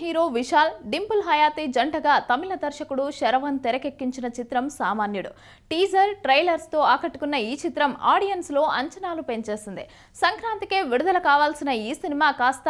hero Vishal Dimple హయాతి జంటగా తమిళ దర్శకుడు శరవణ్ తెరకెక్కించిన చిత్రం సామాన్యుడు టీజర్ ట్రైలర్స్తో ఆకట్టుకున్న ఈ చిత్రం ఆడియన్స్లో అంచనాలు పెంచేసింది సంక్రాంతికే విడుదల కావాల్సిన ఈ సినిమా కాస్త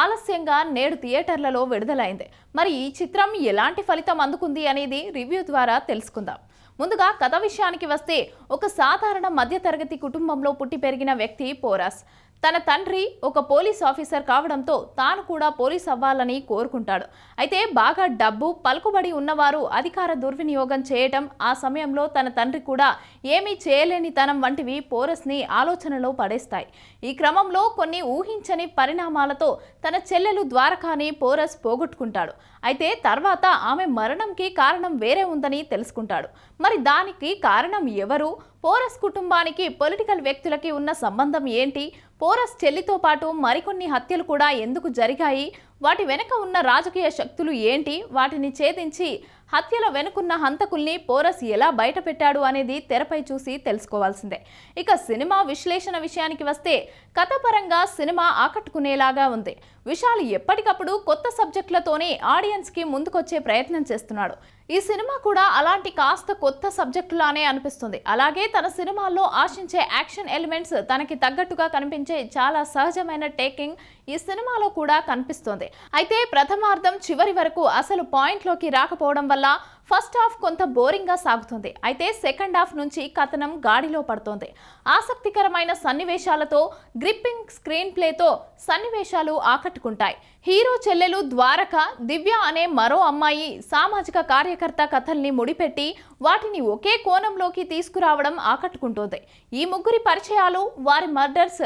ఆలస్యంగా నేడు థియేటర్లలో విడుదలైంది మరి ఈ చిత్రం ఎలాంటి ఫలితం అందుకుంది అనేది రివ్యూ ద్వారా తెలుసుకుందాం ముందుగా కథ విషయానికి వస్తే ఒక సాధారణ మధ్యతరగతి కుటుంబంలో పుట్టి పెరిగిన వ్యక్తి పోరాస్ తన తండ్రి ఒక పోలీస్ ఆఫీసర్ కావడంతో తాను కూడా పోలీస్ అవ్వాలని కోరుకుంటాడు అయితే బాగా డబ్బు పలుకుబడి ఉన్నవారు అధికార దుర్వినియోగం చేయటం ఆ సమయంలో తన తండ్రి కూడా ఏమీ చేయలేని తనం వంటివి పోరస్ని ఆలోచనలో పడేస్తాయి ఈ క్రమంలో కొన్ని ఊహించని పరిణామాలతో తన చెల్లెలు ద్వారకాని పోరస్ పోగొట్టుకుంటాడు అయితే తర్వాత ఆమె మరణంకి కారణం వేరే ఉందని తెలుసుకుంటాడు మరి దానికి కారణం ఎవరు పోరస్ కుటుంబానికి పొలిటికల్ వ్యక్తులకి ఉన్న సంబంధం ఏంటి పోరస్ చెల్లితో పాటు మరికొన్ని హత్యలు కూడా ఎందుకు జరిగాయి వాటి వెనుక ఉన్న రాజకీయ శక్తులు ఏంటి వాటిని ఛేదించి హత్యల వెనుకున్న హంతకుల్ని పోరస్ ఎలా బయటపెట్టాడు అనేది తెరపై చూసి తెలుసుకోవాల్సిందే ఇక సినిమా విశ్లేషణ విషయానికి వస్తే కథపరంగా సినిమా ఆకట్టుకునేలాగా ఉంది విశాల్ ఎప్పటికప్పుడు కొత్త సబ్జెక్టులతోనే ఆడియన్స్కి ముందుకొచ్చే ప్రయత్నం చేస్తున్నాడు ఈ సినిమా కూడా అలాంటి కాస్త కొత్త సబ్జెక్టులానే అనిపిస్తుంది అలాగే తన సినిమాల్లో ఆశించే యాక్షన్ ఎలిమెంట్స్ తనకి తగ్గట్టుగా కనిపించే చాలా సహజమైన టేకింగ్ ఈ సినిమాలో కూడా కనిపిస్తోంది అయితే ప్రథమార్థం చివరి వరకు అసలు పాయింట్లోకి రాకపోవడం వల్ల ఫస్ట్ హాఫ్ కొంత బోరింగ్గా సాగుతుంది అయితే సెకండ్ హాఫ్ నుంచి కథనం గాడిలో పడుతోంది ఆసక్తికరమైన సన్నివేశాలతో గ్రిప్పింగ్ స్క్రీన్ ప్లేతో సన్నివేశాలు ఆకట్టుకుంటాయి హీరో చెల్లెలు ద్వారక దివ్య అనే మరో అమ్మాయి సామాజిక కార్యకర్త కథల్ని ముడిపెట్టి వాటిని ఒకే కోణంలోకి తీసుకురావడం ఆకట్టుకుంటోంది ఈ ముగ్గురి పరిచయాలు వారి మర్డర్స్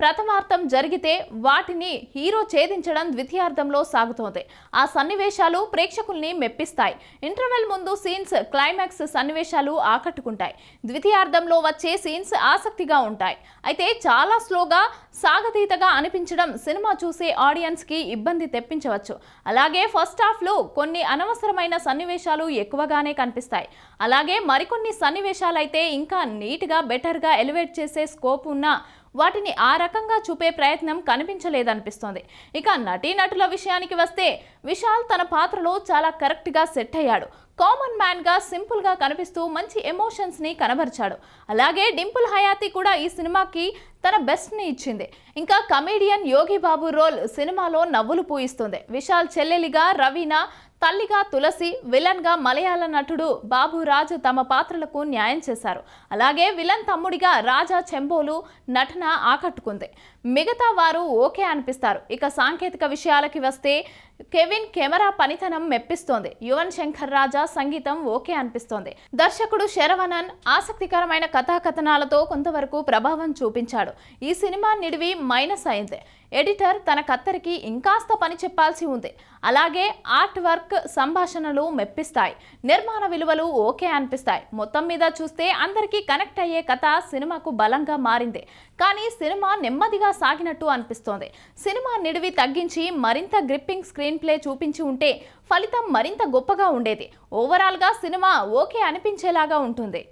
ప్రథమార్థం జరిగితే వాటిని హీరో ఛేదించడం ద్వితీయార్థంలో సాగుతోంది ఆ సన్నివేశాలు ప్రేక్షకుల్ని మెప్పిస్తాయి ఇంటర్వెల్ ముందు సీన్స్ క్లైమాక్స్ సన్నివేశాలు ఆకట్టుకుంటాయి ద్వితీయార్థంలో వచ్చే సీన్స్ ఆసక్తిగా ఉంటాయి అయితే చాలా స్లోగా సాగతీతగా అనిపించడం సినిమా చూసే ఆడియన్స్కి ఇబ్బంది తెప్పించవచ్చు అలాగే ఫస్ట్ హాఫ్లో కొన్ని అనవసరమైన సన్నివేశాలు ఎక్కువగానే కనిపిస్తాయి అలాగే మరికొన్ని సన్నివేశాలైతే ఇంకా నీట్గా బెటర్గా ఎలివేట్ చేసే స్కోప్ ఉన్న వాటిని ఆ రకంగా చూపే ప్రయత్నం కనిపించలేదనిపిస్తోంది ఇక నటీనటుల విషయానికి వస్తే విశాల్ తన పాత్రలో చాలా కరెక్ట్గా సెట్ అయ్యాడు కామన్ మ్యాన్గా సింపుల్గా కనిపిస్తూ మంచి ఎమోషన్స్ని కనబరిచాడు అలాగే డింపుల్ హయాతి కూడా ఈ సినిమాకి తన బెస్ట్ని ఇచ్చింది ఇంకా కమేడియన్ యోగి బాబు రోల్ సినిమాలో నవ్వులు పూయిస్తుంది విశాల్ చెల్లెలిగా రవీనా తల్లిగా తులసి విలన్గా మలయాళ నటుడు బాబు రాజు తమ పాత్రలకు న్యాయం చేశారు అలాగే విలన్ తమ్ముడిగా రాజా చెంబోలు నటన ఆకట్టుకుంది మిగతా వారు ఓకే అనిపిస్తారు ఇక సాంకేతిక విషయాలకి వస్తే కెవిన్ కెమెరా పనితనం మెప్పిస్తోంది యువన్ శంకర్ రాజా సంగీతం ఓకే అనిపిస్తోంది దర్శకుడు శరవణన్ ఆసక్తికరమైన కథాకథనాలతో కొంతవరకు ప్రభావం చూపించాడు ఈ సినిమా నిడివి మైనస్ అయింది ఎడిటర్ తన కత్తరికి ఇంకాస్త పని చెప్పాల్సి ఉంది అలాగే ఆర్ట్ వర్క్ సంభాషణలు మెప్పిస్తాయి నిర్మాణ విలువలు ఓకే అనిపిస్తాయి మొత్తం మీద చూస్తే అందరికీ కనెక్ట్ అయ్యే కథ సినిమాకు బలంగా మారింది కానీ సినిమా నెమ్మదిగా సాగినట్టు అనిపిస్తోంది సినిమా నిడివి తగ్గించి మరింత గ్రిప్పింగ్ స్క్రీన్ ప్లే చూపించి ఉంటే ఫలితం మరింత గొప్పగా ఉండేది ఓవరాల్గా సినిమా ఓకే అనిపించేలాగా ఉంటుంది